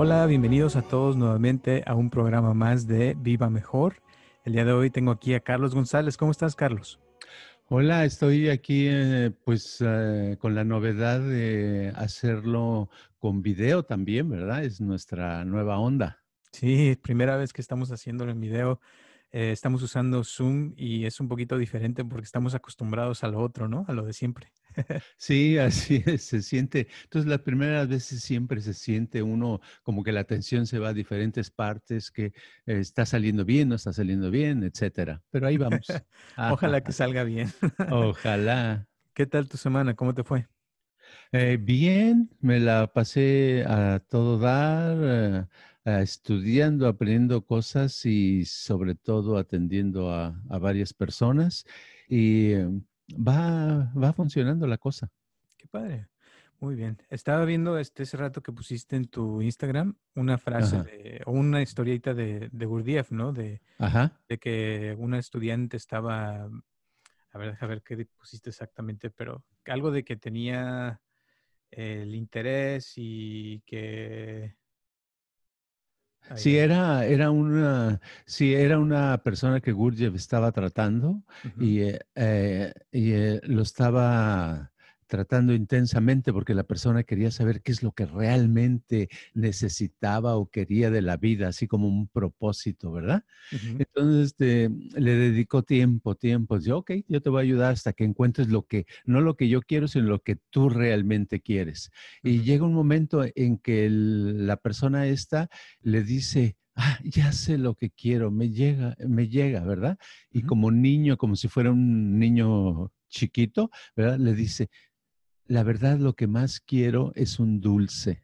Hola, bienvenidos a todos nuevamente a un programa más de Viva Mejor. El día de hoy tengo aquí a Carlos González. ¿Cómo estás, Carlos? Hola, estoy aquí eh, pues eh, con la novedad de hacerlo con video también, ¿verdad? Es nuestra nueva onda. Sí, primera vez que estamos haciéndolo en video. Eh, estamos usando Zoom y es un poquito diferente porque estamos acostumbrados a lo otro, ¿no? A lo de siempre. Sí, así se siente. Entonces, las primeras veces siempre se siente uno como que la atención se va a diferentes partes, que está saliendo bien, no está saliendo bien, etcétera. Pero ahí vamos. Ojalá que salga bien. Ojalá. ¿Qué tal tu semana? ¿Cómo te fue? Eh, bien, me la pasé a todo dar, eh, estudiando, aprendiendo cosas y sobre todo atendiendo a, a varias personas. Y em, va, va funcionando la cosa. Qué padre. Muy bien. Estaba viendo este ese rato que pusiste en tu Instagram una frase o una historieta de, de Gurdjieff, ¿no? De, de que una estudiante estaba, a ver, a ver qué pusiste exactamente, pero algo de que tenía el interés y que si era, era, una, si era una persona que Gurdjieff estaba tratando y, eh, eh, y eh, lo estaba tratando intensamente porque la persona quería saber qué es lo que realmente necesitaba o quería de la vida, así como un propósito, ¿verdad? Entonces este, le dedicó tiempo, tiempo. Dice, ok, yo te voy a ayudar hasta que encuentres lo que, no lo que yo quiero, sino lo que tú realmente quieres. Y llega un momento en que la persona esta le dice, ah, ya sé lo que quiero, me llega, me llega, ¿verdad? Y como niño, como si fuera un niño chiquito, ¿verdad? Le dice, la verdad lo que más quiero es un dulce.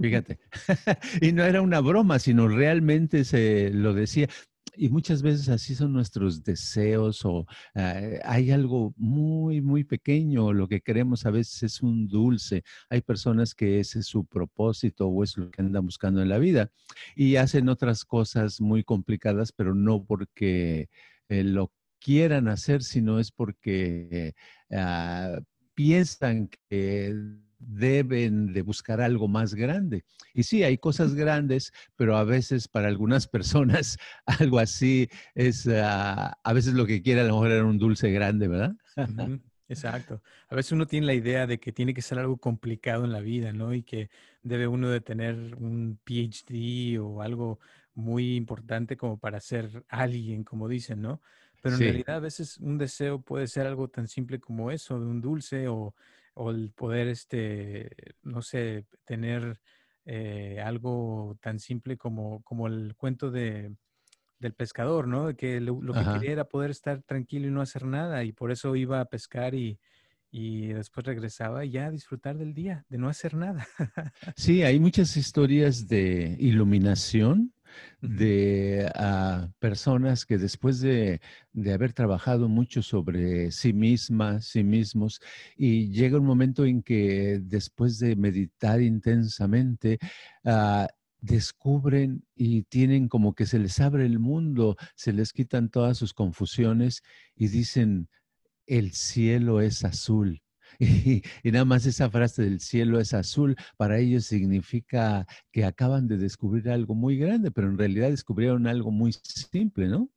Fíjate. y no era una broma, sino realmente se lo decía. Y muchas veces así son nuestros deseos o eh, hay algo muy, muy pequeño. Lo que queremos a veces es un dulce. Hay personas que ese es su propósito o es lo que andan buscando en la vida y hacen otras cosas muy complicadas, pero no porque eh, lo quieran hacer, sino es porque eh, piensan que deben de buscar algo más grande. Y sí, hay cosas grandes, pero a veces para algunas personas algo así es, ah, a veces lo que quiere a lo mejor era un dulce grande, ¿verdad? Exacto. A veces uno tiene la idea de que tiene que ser algo complicado en la vida, ¿no? Y que debe uno de tener un PhD o algo muy importante como para ser alguien, como dicen, ¿no? Pero en realidad a veces un deseo puede ser algo tan simple como eso, de un dulce o, o el poder, este, no sé, tener eh, algo tan simple como, como el cuento de, del pescador, ¿no? de Que lo que quería era poder estar tranquilo y no hacer nada y por eso iba a pescar y, y después regresaba ya a disfrutar del día, de no hacer nada. sí, hay muchas historias de iluminación de ah, personas que después de, de, haber trabajado mucho sobre sí mismas, sí mismos, y llega un momento en que después de meditar intensamente, ah, descubren y tienen como que se les abre el mundo, se les quitan todas sus confusiones y dicen, el cielo es azul. Y, nada más esa frase del cielo es azul, para ellos significa que acaban de descubrir algo muy grande, pero en realidad descubrieron algo muy simple, ¿no?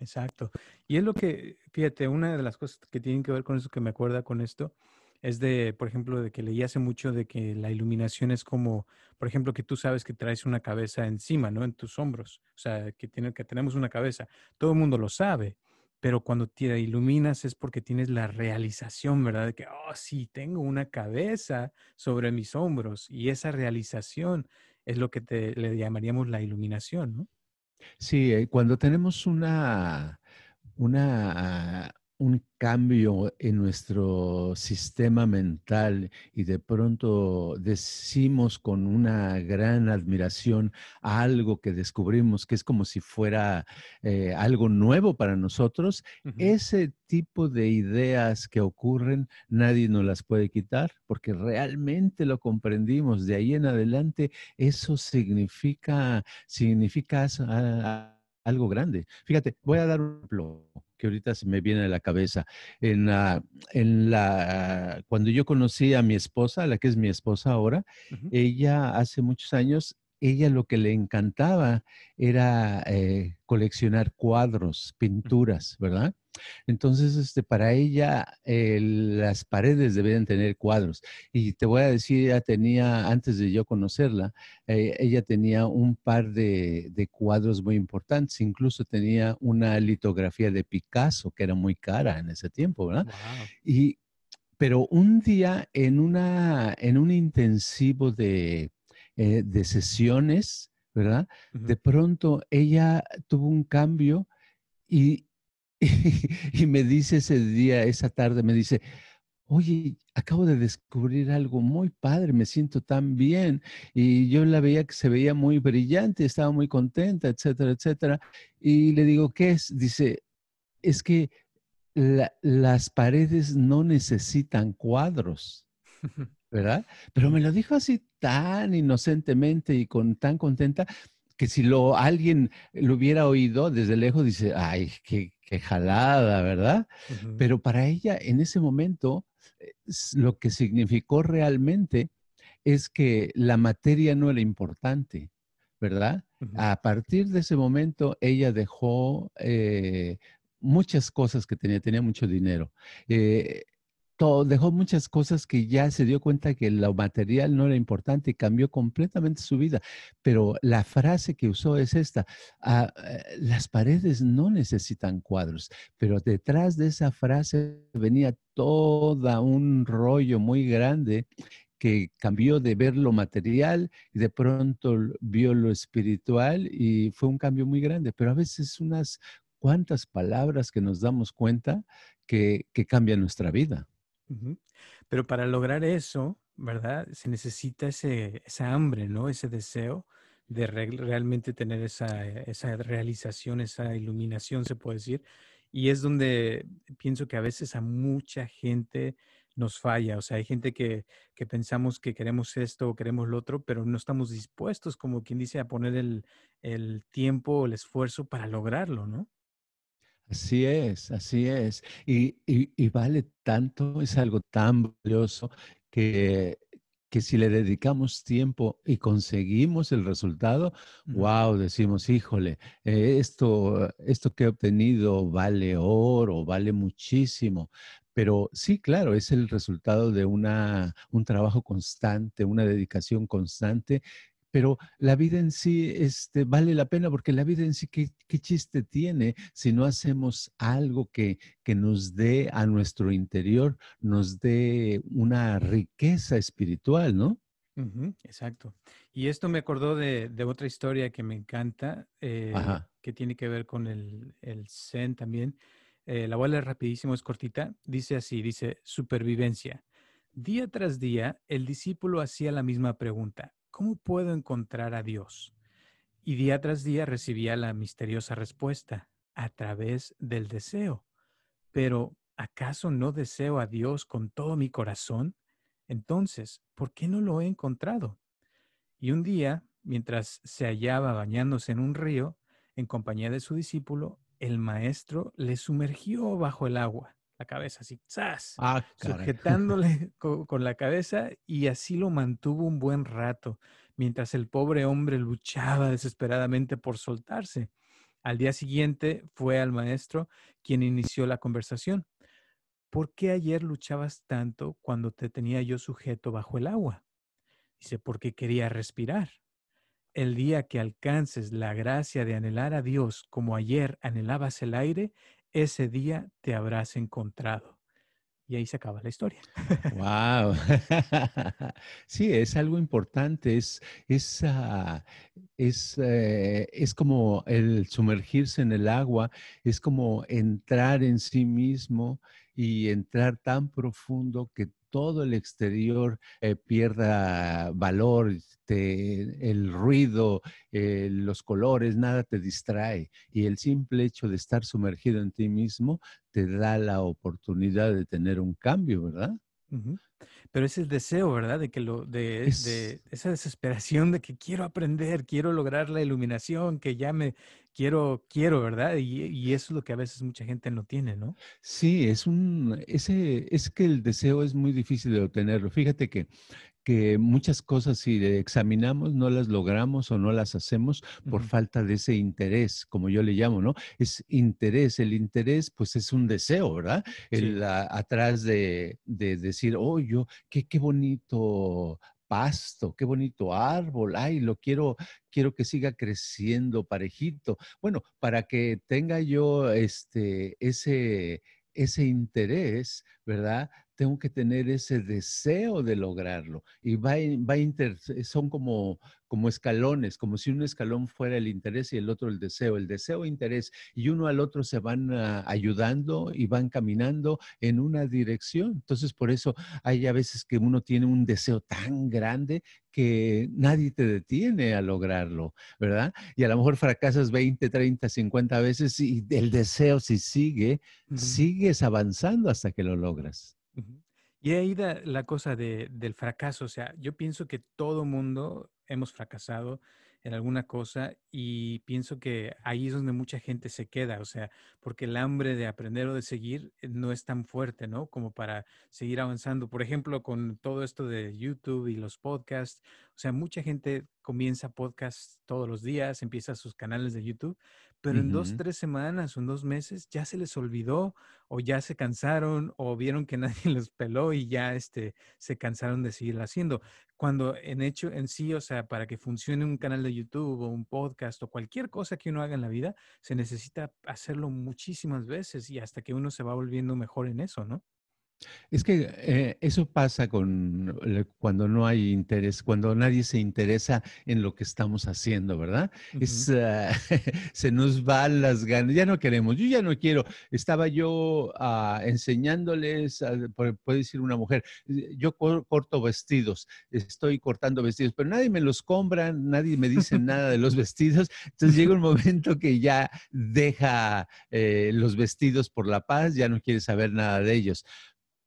Exacto. Y es lo que, fíjate, una de las cosas que tienen que ver con eso, que me acuerda con esto, es de, por ejemplo, de que leí hace mucho de que la iluminación es como, por ejemplo, que tú sabes que traes una cabeza encima, ¿no? En tus hombros, o sea, que, que tenemos una cabeza. Todo el mundo lo sabe, pero cuando te iluminas es porque tienes la realización, ¿verdad? De que, oh, sí, tengo una cabeza sobre mis hombros y esa realización es lo que le llamaríamos la iluminación, ¿no? Sí, eh, cuando tenemos una, una un cambio en nuestro sistema mental y de pronto decimos con una gran admiración algo que descubrimos que es como si fuera eh, algo nuevo para nosotros, ese tipo de ideas que ocurren nadie nos las puede quitar porque realmente lo comprendimos. De ahí en adelante eso significa, significa ah, algo grande. Fíjate, voy a dar un ejemplo que ahorita se me viene a la cabeza. En la, en la, cuando yo conocí a mi esposa, la que es mi esposa ahora, ella hace muchos años ella lo que le encantaba era eh, coleccionar cuadros, pinturas, ¿verdad? Entonces, este, para ella eh, las paredes debían tener cuadros. Y te voy a decir, ella tenía, antes de yo conocerla, eh, ella tenía un par de, cuadros muy importantes. Incluso tenía una litografía de Picasso, que era muy cara en ese tiempo, ¿verdad? Y, pero un día en, una, en un intensivo de eh, de sesiones, ¿verdad? De pronto ella tuvo un cambio y, y, me dice ese día, esa tarde, me dice, oye, acabo de descubrir algo muy padre, me siento tan bien. Y yo la veía que se veía muy brillante, estaba muy contenta, etcétera, etcétera. Y le digo, ¿qué es? Dice, es que las paredes no necesitan cuadros. ¿verdad? Pero me lo dijo así tan inocentemente y con tan contenta que si lo, alguien lo hubiera oído desde lejos, dice, ay, qué, jalada, ¿verdad? Pero para ella en ese momento lo que significó realmente es que la materia no era importante, ¿verdad? A partir de ese momento ella dejó eh, muchas cosas que tenía, tenía mucho dinero. Eh, dejó muchas cosas que ya se dio cuenta que lo material no era importante y cambió completamente su vida. Pero la frase que usó es esta, ah, eh, las paredes no necesitan cuadros, pero detrás de esa frase venía todo un rollo muy grande que cambió de ver lo material y de pronto vio lo espiritual y fue un cambio muy grande, pero a veces unas cuantas palabras que nos damos cuenta que, que cambian nuestra vida. Pero para lograr eso, ¿verdad? Se necesita ese, esa hambre, ¿no? Ese deseo de realmente tener esa, esa realización, esa iluminación, se puede decir. Y es donde pienso que a veces a mucha gente nos falla. O sea, hay gente que, que, pensamos que queremos esto o queremos lo otro, pero no estamos dispuestos, como quien dice, a poner el, el tiempo, el esfuerzo para lograrlo, ¿no? Así es, así es. Y, vale tanto, es algo tan valioso que, que si le dedicamos tiempo y conseguimos el resultado, wow, decimos, híjole, eh, esto, esto que he obtenido vale oro, vale muchísimo. Pero sí, claro, es el resultado de una, un trabajo constante, una dedicación constante pero la vida en sí este, vale la pena porque la vida en sí, ¿qué, chiste tiene si no hacemos algo que, que, nos dé a nuestro interior, nos dé una riqueza espiritual, ¿no? exacto. Y esto me acordó de, otra historia que me encanta, eh, que tiene que ver con el, Zen también. Eh, la bola es rapidísimo, es cortita. Dice así, dice, supervivencia. Día tras día, el discípulo hacía la misma pregunta. ¿cómo puedo encontrar a Dios? Y día tras día recibía la misteriosa respuesta, a través del deseo. Pero, ¿acaso no deseo a Dios con todo mi corazón? Entonces, ¿por qué no lo he encontrado? Y un día, mientras se hallaba bañándose en un río, en compañía de su discípulo, el maestro le sumergió bajo el agua cabeza, así, ¡zas! Ah, sujetándole con, con la cabeza y así lo mantuvo un buen rato, mientras el pobre hombre luchaba desesperadamente por soltarse. Al día siguiente fue al maestro quien inició la conversación. ¿Por qué ayer luchabas tanto cuando te tenía yo sujeto bajo el agua? Dice, porque quería respirar. El día que alcances la gracia de anhelar a Dios como ayer anhelabas el aire, ese día te habrás encontrado. Y ahí se acaba la historia. ¡Wow! Sí, es algo importante. Es, es, ah, eh, es como el sumergirse en el agua, es como entrar en sí mismo y entrar tan profundo que todo el exterior eh, pierda valor, este, el ruido, eh, los colores, nada te distrae. Y el simple hecho de estar sumergido en ti mismo te da la oportunidad de tener un cambio, ¿verdad? Pero ese deseo, ¿verdad? De que lo, de, esa desesperación de que quiero aprender, quiero lograr la iluminación, que ya me quiero, quiero, ¿verdad? Y, y, eso es lo que a veces mucha gente no tiene, ¿no? Sí, es un, ese, es que el deseo es muy difícil de obtenerlo. Fíjate que que muchas cosas si examinamos no las logramos o no las hacemos por falta de ese interés, como yo le llamo, ¿no? Es interés, el interés pues es un deseo, ¿verdad? El, atrás de, de, decir, oh, yo, qué, bonito pasto, qué bonito árbol, ay, lo quiero, quiero que siga creciendo parejito. Bueno, para que tenga yo este, ese, ese interés, ¿verdad? tengo que tener ese deseo de lograrlo. Y va, va son como, como escalones, como si un escalón fuera el interés y el otro el deseo, el deseo e interés. Y uno al otro se van ah, ayudando y van caminando en una dirección. Entonces, por eso hay a veces que uno tiene un deseo tan grande que nadie te detiene a lograrlo, ¿verdad? Y a lo mejor fracasas 20, 30, 50 veces y el deseo si sigue, sigues avanzando hasta que lo logras. Y ahí da la cosa del fracaso, o sea, yo pienso que todo mundo hemos fracasado en alguna cosa y pienso que ahí es donde mucha gente se queda, o sea, porque el hambre de aprender o de seguir eh, no es tan fuerte, ¿no? Como para seguir avanzando. Por ejemplo, con todo esto de YouTube y los podcasts, o sea, mucha gente comienza podcast todos los días, empieza sus canales de YouTube, pero en dos, tres semanas o en dos meses ya se les olvidó o ya se cansaron o vieron que nadie les peló y ya este, se cansaron de seguir haciendo. Cuando en hecho en sí, o sea, para que funcione un canal de YouTube o un podcast o cualquier cosa que uno haga en la vida, se necesita hacerlo muchísimas veces y hasta que uno se va volviendo mejor en eso, ¿no? Es que eh, eso pasa con eh, cuando no hay interés, cuando nadie se interesa en lo que estamos haciendo, ¿verdad? Ah, se nos van las ganas, ya no queremos, yo ya no quiero. Estaba yo ah, enseñándoles, ah, puede decir una mujer, eh, yo corto vestidos, estoy cortando vestidos, pero nadie me los compra, nadie me dice nada de los vestidos. Entonces llega un momento que ya deja los vestidos por la paz, ya no quiere saber nada de ellos.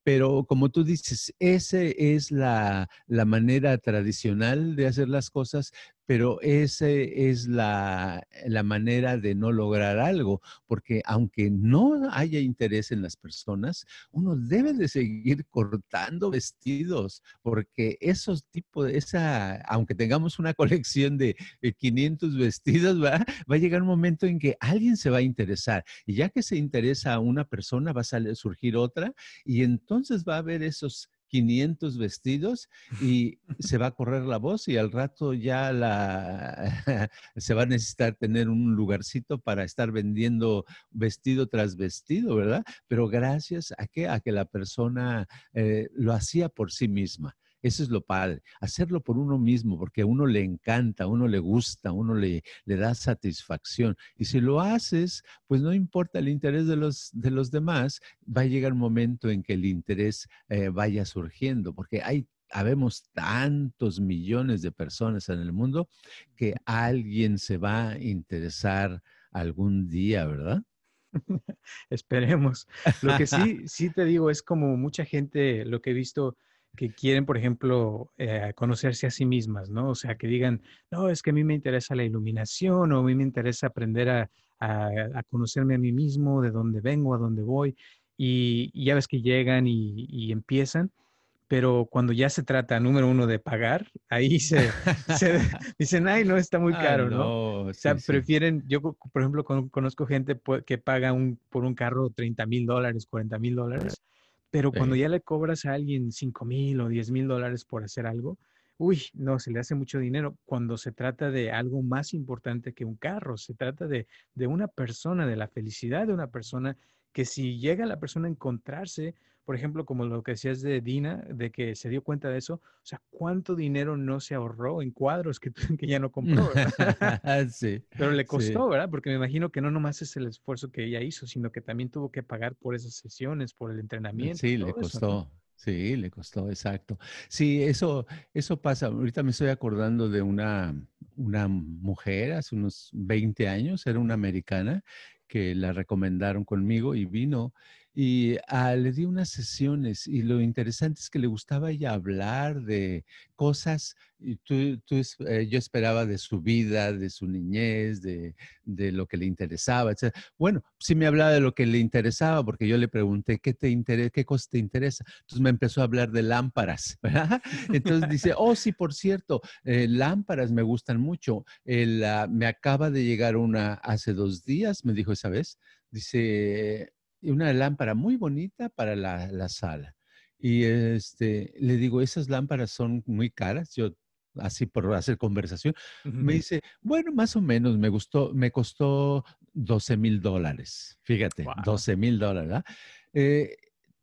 Pero como tú dices, esa es la, la manera tradicional de hacer las cosas, pero esa es la, manera de no lograr algo, porque aunque no haya interés en las personas, uno debe de seguir cortando vestidos, porque esos tipos, esa, aunque tengamos una colección de 500 eh, vestidos, ¿va? va a llegar un momento en que alguien se va a interesar, y ya que se interesa a una persona, va a surgir otra, y entonces va a haber esos 500 vestidos y se va a correr la voz y al rato ya se va a necesitar tener un lugarcito para estar vendiendo vestido tras vestido, ¿verdad? Pero gracias a que, a que la persona eh, lo hacía por sí misma. Eso es lo padre, hacerlo por uno mismo, porque a uno le encanta, a uno le gusta, a uno le, le da satisfacción. Y si lo haces, pues no importa el interés de los, de los demás, va a llegar un momento en que el interés eh, vaya surgiendo, porque hay habemos tantos millones de personas en el mundo que alguien se va a interesar algún día, ¿verdad? Esperemos. Lo que sí, sí te digo es como mucha gente, lo que he visto, que quieren, por ejemplo, eh, conocerse a sí mismas, ¿no? O sea, que digan, no, es que a mí me interesa la iluminación o a mí me interesa aprender a, a, conocerme a mí mismo, de dónde vengo, a dónde voy. Y, ya ves que llegan y, empiezan, pero cuando ya se trata, número uno, de pagar, ahí se, dicen, ay, no, está muy caro, ¿no? o sea, prefieren, yo, por ejemplo, conozco gente pues, que paga un, por un carro 30 mil dólares, 40 mil dólares pero cuando ya le cobras a alguien 5 mil o 10 mil dólares por hacer algo, uy, no, se le hace mucho dinero cuando se trata de algo más importante que un carro, se trata de, de una persona, de la felicidad de una persona que si llega la persona a encontrarse, por ejemplo, como lo que decías de Dina, de que se dio cuenta de eso, o sea, ¿cuánto dinero no se ahorró en cuadros que, que ya no compró? sí. Pero le costó, ¿verdad? Porque me imagino que no nomás es el esfuerzo que ella hizo, sino que también tuvo que pagar por esas sesiones, por el eh, entrenamiento. Sí, le costó. Sí, le costó, exacto. Sí, eso, eso pasa. Ahorita me estoy acordando de una, una mujer hace unos 20 años, era una americana, que la recomendaron conmigo y vino y ah, le di unas sesiones y lo interesante es que le gustaba ya hablar de cosas, y tú, tú eh, yo esperaba de su vida, de su niñez, de, lo que le interesaba, etc. Bueno, sí me hablaba de lo que le interesaba porque yo le pregunté, ¿qué, te interesa, qué cosa te interesa? Entonces me empezó a hablar de lámparas, ¿verdad? Entonces dice, oh, sí, por cierto, eh, lámparas me gustan mucho. El, ah, me acaba de llegar una hace dos días, me dijo esa vez, dice una lámpara muy bonita para la, sala. Y este, le digo, esas lámparas son muy caras, yo así por hacer conversación, me dice, bueno, más o menos, me gustó, me costó 12 mil dólares, fíjate, 12 mil dólares,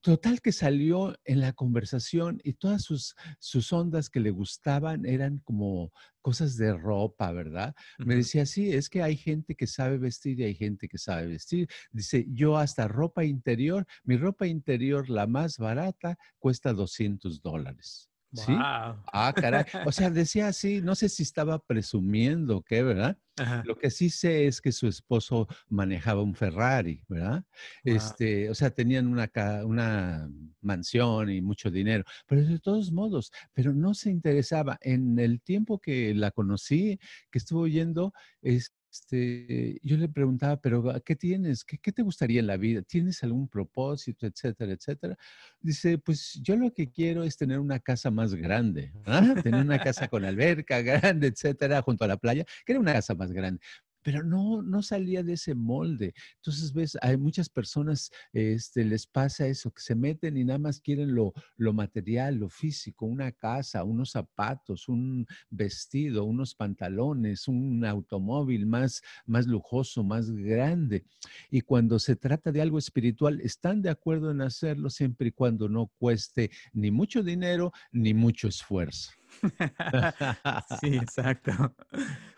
Total que salió en la conversación y todas sus, ondas que le gustaban eran como cosas de ropa, ¿verdad? Me decía, sí, es que hay gente que sabe vestir y hay gente que sabe vestir. Dice, yo hasta ropa interior, mi ropa interior, la más barata, cuesta 200 dólares. Ah, caray. O sea, decía así, no sé si estaba presumiendo, ¿qué, verdad? Lo que sí sé es que su esposo manejaba un Ferrari, ¿verdad? Este, o sea, tenían una, una mansión y mucho dinero, pero de todos modos, pero no se interesaba. En el tiempo que la conocí, que estuvo yendo, es, este, yo le preguntaba, pero ¿qué tienes? ¿Qué, te gustaría en la vida? ¿Tienes algún propósito, etcétera, etcétera? Dice, pues yo lo que quiero es tener una casa más grande, ¿ah? tener una casa con alberca grande, etcétera, junto a la playa, Quiero una casa más grande pero no, no salía de ese molde. Entonces, ves, hay muchas personas, este, les pasa eso, que se meten y nada más quieren lo, material, lo físico, una casa, unos zapatos, un vestido, unos pantalones, un automóvil más, más lujoso, más grande. Y cuando se trata de algo espiritual, están de acuerdo en hacerlo siempre y cuando no cueste ni mucho dinero ni mucho esfuerzo. sí, exacto.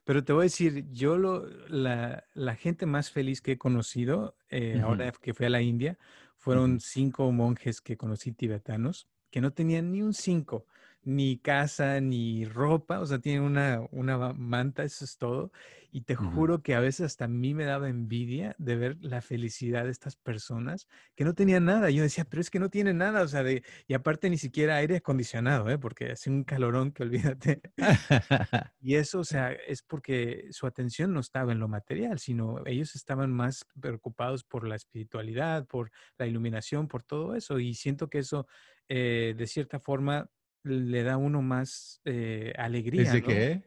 Pero te voy a decir, yo lo, la, la gente más feliz que he conocido, eh, ahora que fui a la India, fueron cinco monjes que conocí tibetanos que no tenían ni un cinco ni casa, ni ropa, o sea, tienen una, una manta, eso es todo. Y te juro que a veces hasta a mí me daba envidia de ver la felicidad de estas personas que no tenían nada. Yo decía, pero es que no tienen nada, o sea, y aparte ni siquiera aire acondicionado, ¿eh? porque hace un calorón que olvídate. y eso, o sea, es porque su atención no estaba en lo material, sino ellos estaban más preocupados por la espiritualidad, por la iluminación, por todo eso. Y siento que eso, eh, de cierta forma, le da uno más eh, alegría. ¿Desde qué?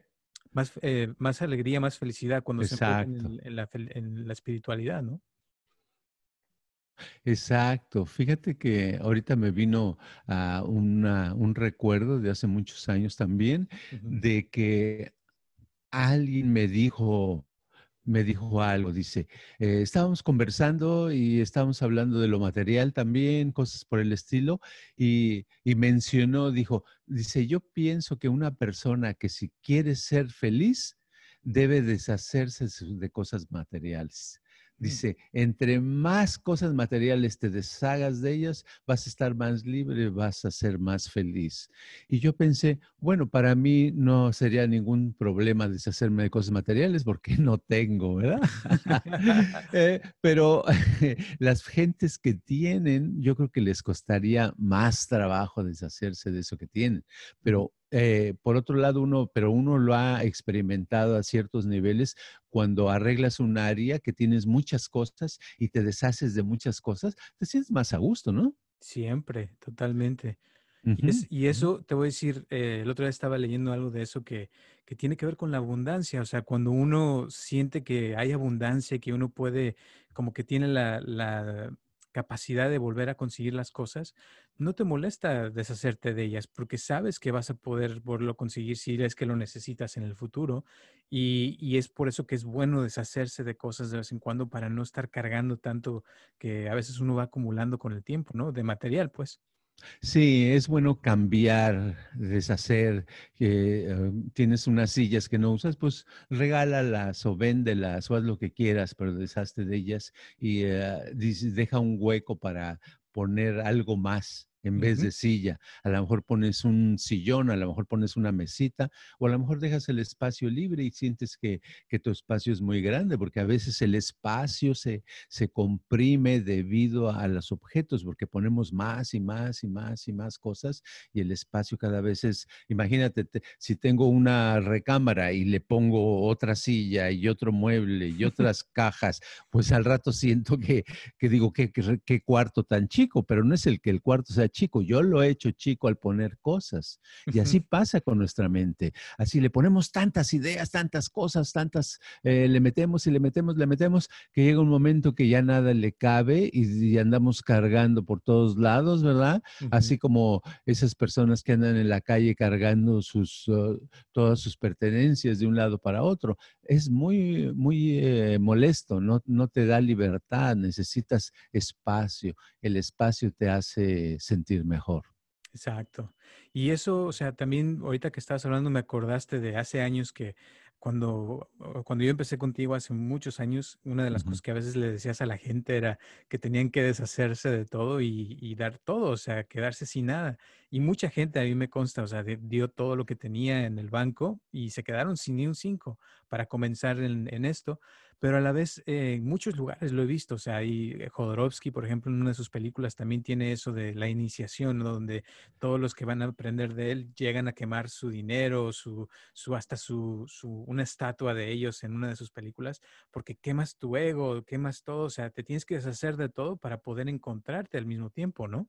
Más, eh, más alegría, más felicidad cuando se enfoca en, la, espiritualidad, ¿no? Exacto. Fíjate que ahorita me vino a un recuerdo de hace muchos años también, de que alguien me dijo, me dijo algo, dice, eh, estábamos conversando y estábamos hablando de lo material también, cosas por el estilo, y, y mencionó, dijo, dice, yo pienso que una persona que si quiere ser feliz, debe deshacerse de cosas materiales. Mm. Dice, entre más cosas materiales te deshagas de ellas, vas a estar más libre, vas a ser más feliz. Y yo pensé, bueno, para mí no sería ningún problema deshacerme de cosas materiales porque no tengo, ¿verdad? Eh, pero las gentes que tienen, yo creo que les costaría más trabajo deshacerse de eso que tienen. Mm. Pero eh, por otro lado, uno, pero uno lo ha experimentado a ciertos niveles cuando arreglas un área que tienes muchas cosas y te deshaces de muchas cosas, te sientes más a gusto, ¿no? Siempre, totalmente. y, eso, te voy a decir, eh, el otro día estaba leyendo algo de eso que, que tiene que ver con la abundancia, o sea, cuando uno siente que hay abundancia, que uno puede, como que tiene la capacidad de volver a conseguir las cosas, no te molesta deshacerte de ellas porque sabes que vas a poder lo conseguir si es que lo necesitas en el futuro. Y, es por eso que es bueno deshacerse de cosas de vez en cuando para no estar cargando tanto que a veces uno va acumulando con el tiempo, ¿no? De material, pues. Sí, es bueno cambiar, deshacer. Eh, em, tienes unas sillas que no usas, pues regálalas o véndelas o haz lo que quieras, pero deshazte de ellas y eh, deja un hueco para poner algo más en vez de silla. A lo mejor pones un sillón, a lo mejor pones una mesita, o a lo mejor dejas el espacio libre y sientes que, que tu espacio es muy grande, porque a veces el espacio se, se comprime debido a, los objetos, porque ponemos más y más y más y más cosas y el espacio cada vez es, imagínate, si tengo una recámara y le pongo otra silla y otro mueble y otras cajas, pues al rato siento que, que digo, qué qué cuarto tan chico, pero no es el que el cuarto sea chico. Yo lo he hecho chico al poner cosas. Y así pasa con nuestra mente. Así le ponemos tantas ideas, tantas cosas, tantas, eh, le metemos y le metemos, le metemos, que llega un momento que ya nada le cabe y, andamos cargando por todos lados, ¿verdad? Así como esas personas que andan en la calle cargando sus, uh, todas sus pertenencias de un lado para otro. Es muy, muy eh, molesto, no, no te da libertad, necesitas espacio. El espacio te hace sentir mejor. Exacto. Y eso, o sea, también ahorita que estabas hablando me acordaste de hace años que cuando, cuando yo empecé contigo hace muchos años, una de las cosas que a veces le decías a la gente era que tenían que deshacerse de todo y, dar todo, o sea, quedarse sin nada. Y mucha gente, a mí me consta, o sea, dio todo lo que tenía en el banco y se quedaron sin ni un cinco para comenzar en esto pero a la vez eh, en muchos lugares lo he visto, o sea, ahí eh, Jodorowsky, por ejemplo, en una de sus películas también tiene eso de la iniciación, donde todos los que van a aprender de él llegan a quemar su dinero, su, su hasta su, su, una estatua de ellos en una de sus películas, porque quemas tu ego, quemas todo, o sea, te tienes que deshacer de todo para poder encontrarte al mismo tiempo, ¿no?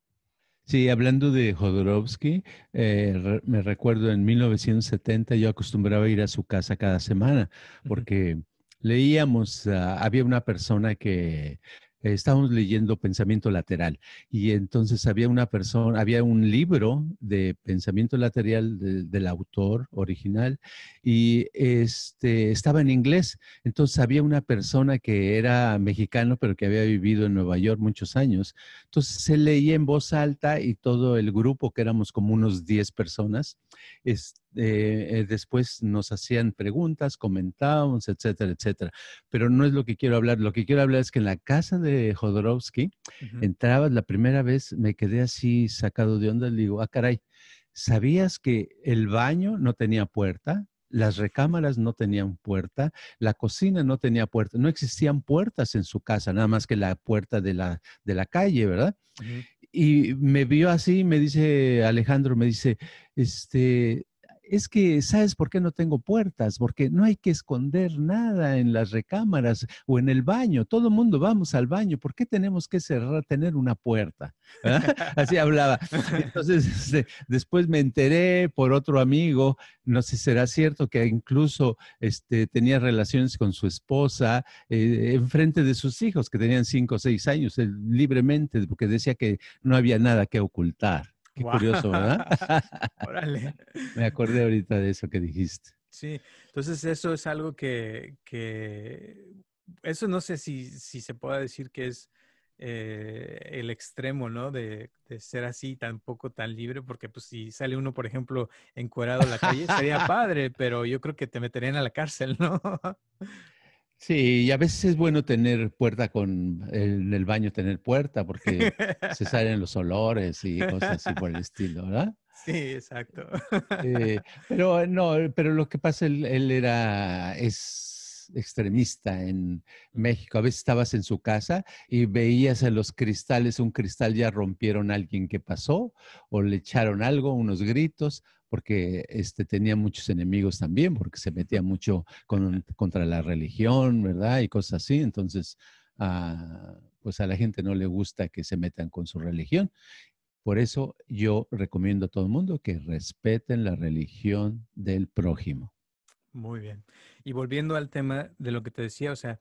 Sí, hablando de Jodorowsky, eh, me recuerdo en 1970 yo acostumbraba ir a su casa cada semana porque Leíamos, ah, había una persona que eh, estábamos leyendo Pensamiento Lateral y entonces había una persona, había un libro de Pensamiento Lateral del autor original y este, estaba en inglés. Entonces había una persona que era mexicano pero que había vivido en Nueva York muchos años. Entonces se leía en voz alta y todo el grupo, que éramos como unos 10 personas, este, después nos hacían preguntas, comentábamos, etcétera, etcétera. Pero no es lo que quiero hablar. Lo que quiero hablar es que en la casa de Jodorowsky, entrabas la primera vez, me quedé así sacado de onda, le digo, ah, caray, ¿sabías que el baño no tenía puerta? Las recámaras no tenían puerta, la cocina no tenía puerta, no existían puertas en su casa, nada más que la puerta de la, de la calle, ¿verdad? Y me vio así, me dice Alejandro, me dice, este, es que, ¿sabes por qué no tengo puertas? Porque no hay que esconder nada en las recámaras o en el baño. Todo el mundo vamos al baño. ¿Por qué tenemos que cerrar, tener una puerta? Así hablaba. Entonces, este, después me enteré por otro amigo, no sé si será cierto, que incluso este, tenía relaciones con su esposa eh, en frente de sus hijos, que tenían cinco o seis años, libremente, porque decía que no había nada que ocultar. Qué curioso, ¿verdad? Órale. Me acordé ahorita de eso que dijiste. Sí, entonces eso es algo que, eso no sé si, si se pueda decir que es eh, el extremo, ¿no? De, ser así, tampoco tan libre, porque pues si sale uno, por ejemplo, encuerado a la calle, sería padre, pero yo creo que te meterían a la cárcel, ¿no? Sí, y a veces es bueno tener puerta con, en el baño tener puerta porque se salen los olores y cosas así por el estilo, ¿verdad? Sí, exacto. pero eh, no, pero lo que pasa, él, él era, es extremista en México. A veces estabas en su casa y veías a los cristales, un cristal ya rompieron a alguien que pasó o le echaron algo, unos gritos, porque este, tenía muchos enemigos también, porque se metía mucho contra la religión, ¿verdad? Y cosas así. Entonces, ah, pues a la gente no le gusta que se metan con su religión. Por eso yo recomiendo a todo el mundo que respeten la religión del prójimo. Muy bien. Y volviendo al tema de lo que te decía, o sea,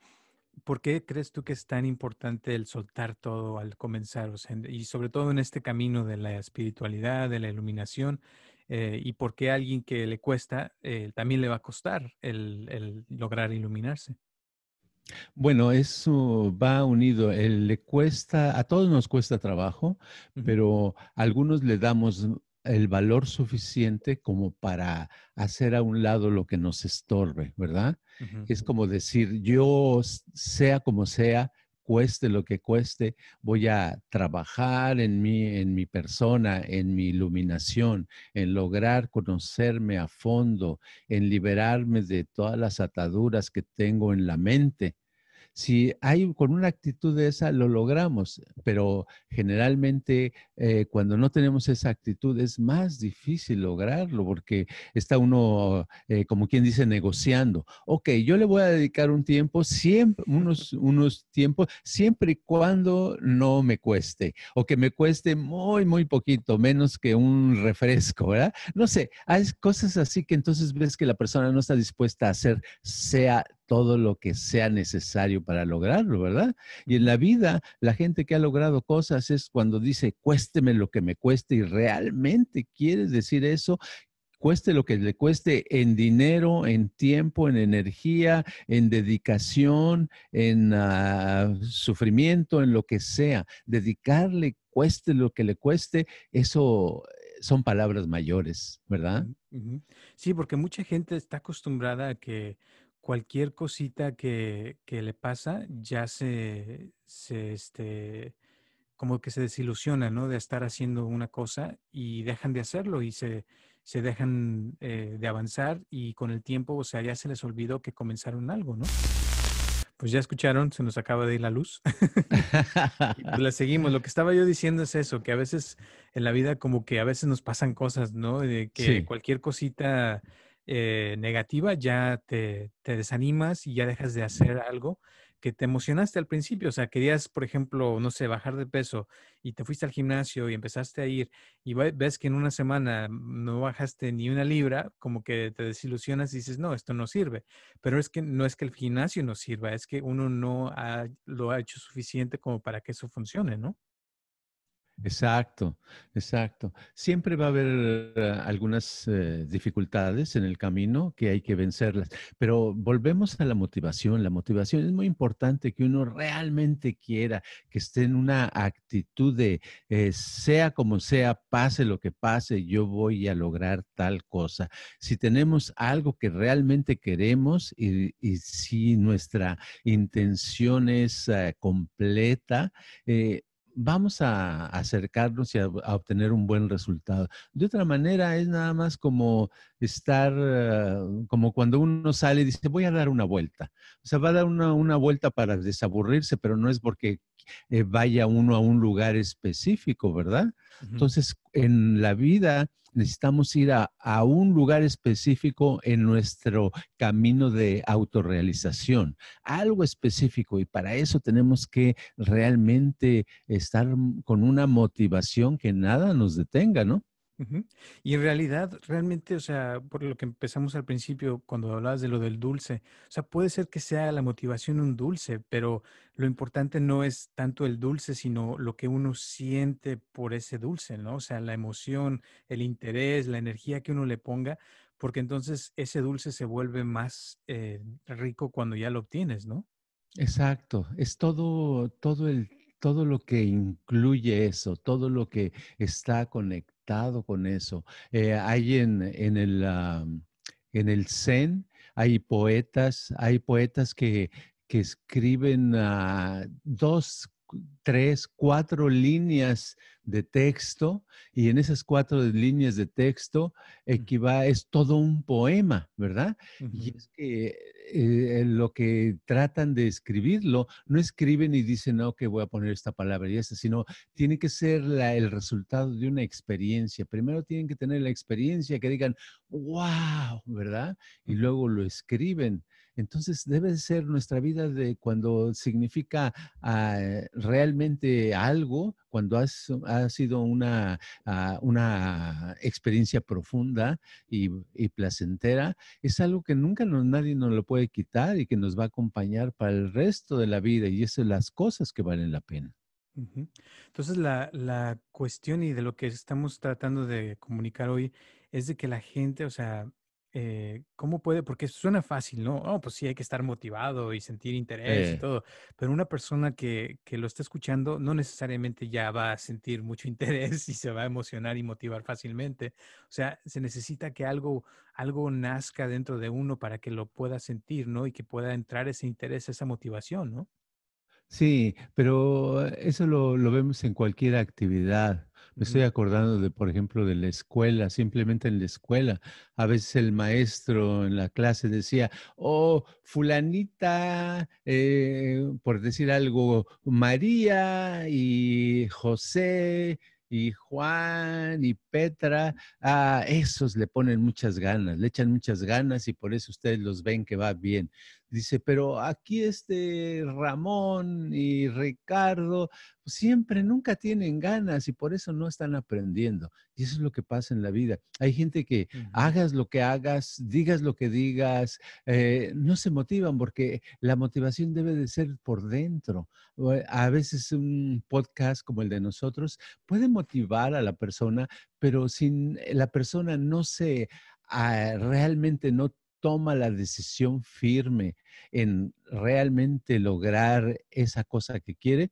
¿por qué crees tú que es tan importante el soltar todo al comenzar? O y sobre todo en este camino de la espiritualidad, de la iluminación, eh, y por qué a alguien que le cuesta eh, también le va a costar el, lograr iluminarse. Bueno, eso va unido. Eh, le cuesta, a todos nos cuesta trabajo, pero a algunos le damos el valor suficiente como para hacer a un lado lo que nos estorbe, ¿verdad? Es como decir, yo sea como sea, cueste lo que cueste, voy a trabajar en mí, en mi persona, en mi iluminación, en lograr conocerme a fondo, en liberarme de todas las ataduras que tengo en la mente, si hay con una actitud de esa, lo logramos, pero generalmente eh, cuando no tenemos esa actitud es más difícil lograrlo porque está uno, eh, como quien dice, negociando. Ok, yo le voy a dedicar un tiempo, siempre, unos, unos tiempos, siempre y cuando no me cueste o que me cueste muy, muy poquito, menos que un refresco, ¿verdad? No sé, hay cosas así que entonces ves que la persona no está dispuesta a hacer, sea todo lo que sea necesario para lograrlo, ¿verdad? Y en la vida, la gente que ha logrado cosas es cuando dice, cuésteme lo que me cueste y realmente quiere decir eso, cueste lo que le cueste en dinero, en tiempo, en energía, en dedicación, en ah, sufrimiento, en lo que sea. Dedicarle, cueste lo que le cueste, eso eh, son palabras mayores, ¿verdad? Sí, porque mucha gente está acostumbrada a que cualquier cosita que, le pasa ya se, se este, como que se desilusiona ¿no? De estar haciendo una cosa y dejan de hacerlo y se, se dejan eh, de avanzar y con el tiempo, o sea, ya se les olvidó que comenzaron algo, ¿no? Pues ya escucharon, se nos acaba de ir la luz. Pues la seguimos. Lo que estaba yo diciendo es eso, que a veces en la vida como que a veces nos pasan cosas, ¿no? De que cualquier cosita eh, negativa, ya te, te, desanimas y ya dejas de hacer algo que te emocionaste al principio. O sea, querías, por ejemplo, no sé, bajar de peso y te fuiste al gimnasio y empezaste a ir y ves que en una semana no bajaste ni una libra, como que te desilusionas y dices, no, esto no sirve. Pero es que no es que el gimnasio no sirva, es que uno no lo ha hecho suficiente como para que eso funcione, ¿no? Exacto, exacto. Siempre va a haber eh, algunas eh, dificultades en el camino que hay que vencerlas, pero volvemos a la motivación. La motivación es muy importante que uno realmente quiera, que esté en una actitud de eh, sea como sea, pase lo que pase, yo voy a lograr tal cosa. Si tenemos algo que realmente queremos y, si nuestra intención es completa, vamos a acercarnos y a, obtener un buen resultado. De otra manera, es nada más como estar, eh, como cuando uno sale y dice, voy a dar una vuelta. O sea, va a dar una, vuelta para desaburrirse, pero no es porque eh, vaya uno a un lugar específico, ¿verdad? Entonces, en la vida necesitamos ir a, a, un lugar específico en nuestro camino de autorrealización, algo específico, y para eso tenemos que realmente estar mm, con una motivación que nada nos detenga, ¿no? Y en realidad, realmente, o sea, por lo que empezamos al principio cuando hablabas de lo del dulce, o sea, puede ser que sea la motivación un dulce, pero lo importante no es tanto el dulce, sino lo que uno siente por ese dulce, ¿no? O sea, la emoción, el interés, la energía que uno le ponga, porque entonces ese dulce se vuelve más eh, rico cuando ya lo obtienes, ¿no? Exacto, es todo, todo el todo lo que incluye eso, todo lo que está conectado con eso. Eh, hay en, en, el, ah, en el Zen, hay poetas, hay poetas que, escriben ah, dos tres, cuatro líneas de texto y en esas cuatro líneas de texto es todo un poema, ¿verdad? Y es que eh, lo que tratan de escribirlo, no escriben y dicen, no, que voy a poner esta palabra y esta, sino tiene que ser el resultado de una experiencia. Primero tienen que tener la experiencia que digan, wow, ¿verdad? Y luego lo escriben. Entonces debe ser nuestra vida de cuando significa ah, realmente algo, cuando has, ha sido una, ah, una experiencia profunda y, placentera, es algo que nunca nadie nos lo puede quitar y que nos va a acompañar para el resto de la vida y esas es las cosas que valen la pena. Entonces, la, cuestión y de lo que estamos tratando de comunicar hoy es de que la gente, o sea, eh, ¿cómo puede? Porque suena fácil, ¿no? Oh, pues sí, hay que estar motivado y sentir interés y todo, pero una persona que, que, lo está escuchando no necesariamente ya va a sentir mucho interés y se va a emocionar y motivar fácilmente. O sea, se necesita que algo, algo nazca dentro de uno para que lo pueda sentir, ¿no? Y que pueda entrar ese interés, esa motivación, ¿no? Sí, pero eso lo, lo vemos en cualquier actividad. Me estoy acordando de, por ejemplo, de la escuela, simplemente en la escuela. A veces el maestro en la clase decía, oh, fulanita, eh, por decir algo, María y José y Juan y Petra, a ah, esos le ponen muchas ganas, le echan muchas ganas y por eso ustedes los ven que va bien. Dice, pero aquí este Ramón y Ricardo pues, siempre, nunca tienen ganas y por eso no están aprendiendo. Y eso es lo que pasa en la vida. Hay gente que hagas lo que hagas, digas lo que digas, eh, no se motivan porque la motivación debe de ser por dentro. Eh, a veces un podcast como el de nosotros puede motivar a la persona, pero si eh, la persona no se ah, realmente no toma la decisión firme en realmente lograr esa cosa que quiere,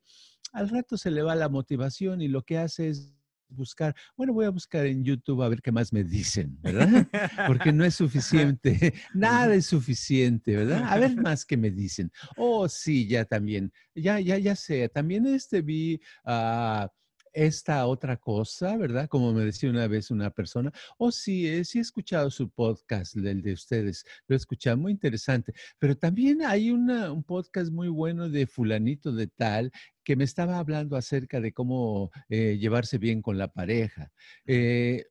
al rato se le va la motivación y lo que hace es buscar, bueno, voy a buscar en YouTube a ver qué más me dicen, ¿verdad? Porque no es suficiente, nada es suficiente, ¿verdad? A ver más que me dicen. Oh, sí, ya también, ya, ya, ya sé, también este vi... Ah, esta otra cosa, ¿verdad? Como me decía una vez una persona, o oh, sí, eh, sí he escuchado su podcast, el de ustedes, lo he escuchado, muy interesante, pero también hay un podcast muy bueno de fulanito de tal que me estaba hablando acerca de cómo eh, llevarse bien con la pareja. Eh,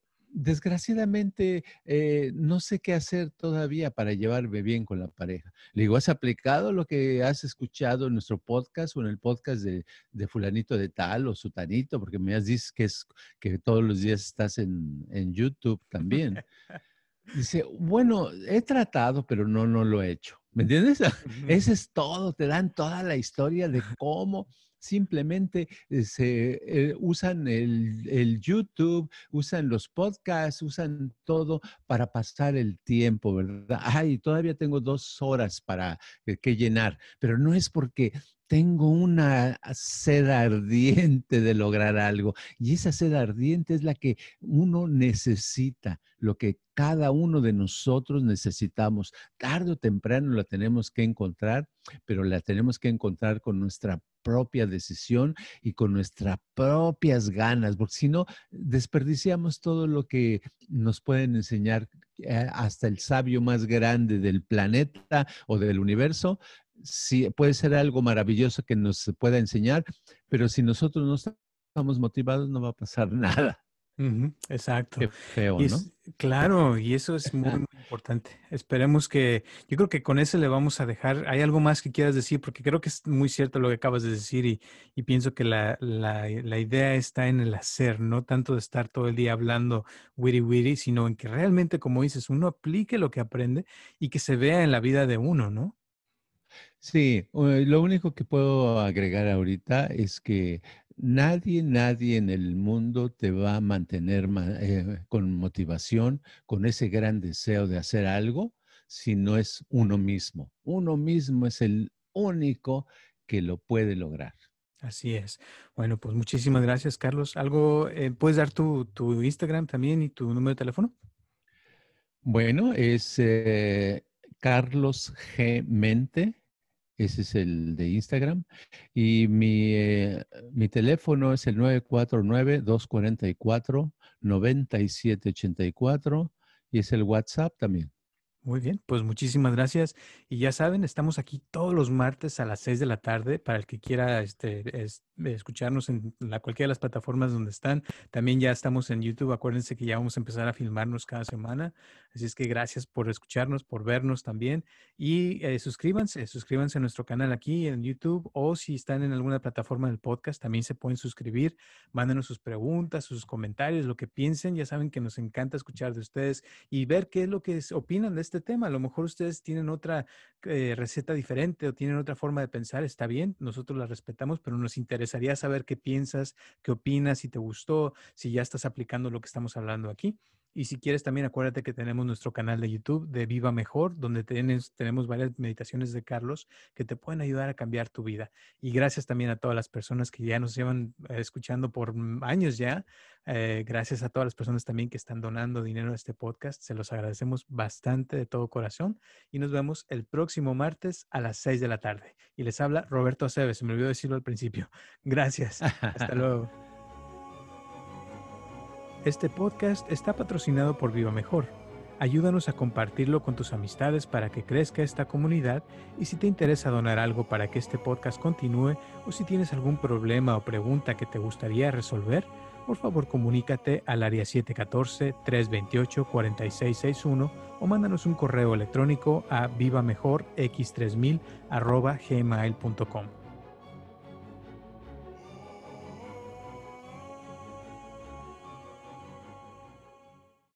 desgraciadamente eh, no sé qué hacer todavía para llevarme bien con la pareja. Le digo, ¿has aplicado lo que has escuchado en nuestro podcast o en el podcast de, fulanito de tal o sutanito? Porque me has dicho que, es, que todos los días estás en, YouTube también. Dice, bueno, he tratado, pero no, no lo he hecho. ¿Me entiendes? Ese es todo, te dan toda la historia de cómo simplemente eh, se, eh, usan el, YouTube, usan los podcasts, usan todo para pasar el tiempo, ¿verdad? Ay, todavía tengo dos horas para eh, que llenar, pero no es porque tengo una sed ardiente de lograr algo. Y esa sed ardiente es la que uno necesita, lo que cada uno de nosotros necesitamos. Tarde o temprano la tenemos que encontrar, pero la tenemos que encontrar con nuestra propia decisión y con nuestras propias ganas, porque si no, desperdiciamos todo lo que nos pueden enseñar eh, hasta el sabio más grande del planeta o del universo, Si puede ser algo maravilloso que nos pueda enseñar, pero si nosotros no estamos motivados no va a pasar nada exacto. Qué feo, Claro, y eso es muy, importante. Esperemos que, yo creo que con eso le vamos a dejar. ¿Hay algo más que quieras decir? Porque creo que es muy cierto lo que acabas de decir y, pienso que la, la, la, idea está en el hacer, no tanto de estar todo el día hablando witty witty, sino en que realmente, como dices, uno aplique lo que aprende y que se vea en la vida de uno, ¿no? Sí, eh, lo único que puedo agregar ahorita es que Nadie, nadie en el mundo te va a mantener eh, con motivación, con ese gran deseo de hacer algo, si no es uno mismo. Uno mismo es el único que lo puede lograr. Así es. Bueno, pues muchísimas gracias, Carlos. ¿Algo eh, puedes dar tu, tu, Instagram también y tu número de teléfono? Bueno, es eh, Carlos G. Mente ese es el de Instagram. Y mi, eh, mi teléfono es el 949-244-9784 y es el WhatsApp también. Muy bien, pues muchísimas gracias. Y ya saben, estamos aquí todos los martes a las 6 de la tarde para el que quiera este, escucharnos en la, cualquiera de las plataformas donde están. También ya estamos en YouTube. Acuérdense que ya vamos a empezar a filmarnos cada semana. Así es que gracias por escucharnos, por vernos también. Y eh, suscríbanse, suscríbanse a nuestro canal aquí en YouTube o si están en alguna plataforma del podcast, también se pueden suscribir. Mándenos sus preguntas, sus comentarios, lo que piensen. Ya saben que nos encanta escuchar de ustedes y ver qué es lo que opinan de este tema. A lo mejor ustedes tienen otra eh, receta diferente o tienen otra forma de pensar. Está bien, nosotros la respetamos, pero nos interesaría saber qué piensas, qué opinas, si te gustó, si ya estás aplicando lo que estamos hablando aquí. Y si quieres también acuérdate que tenemos nuestro canal de YouTube de Viva Mejor, donde tenemos varias meditaciones de Carlos que te pueden ayudar a cambiar tu vida. Y gracias también a todas las personas que ya nos llevan eh, escuchando por años ya. Eh, gracias a todas las personas también que están donando dinero a este podcast. Se los agradecemos bastante de todo corazón. Y nos vemos el próximo martes a las 6 de la tarde. Y les habla Roberto Aceves. Se me olvidó decirlo al principio. Gracias. Hasta luego. Este podcast está patrocinado por Viva Mejor. Ayúdanos a compartirlo con tus amistades para que crezca esta comunidad y si te interesa donar algo para que este podcast continúe o si tienes algún problema o pregunta que te gustaría resolver, por favor comunícate al área 714-328-4661 o mándanos un correo electrónico a vivamejorx3000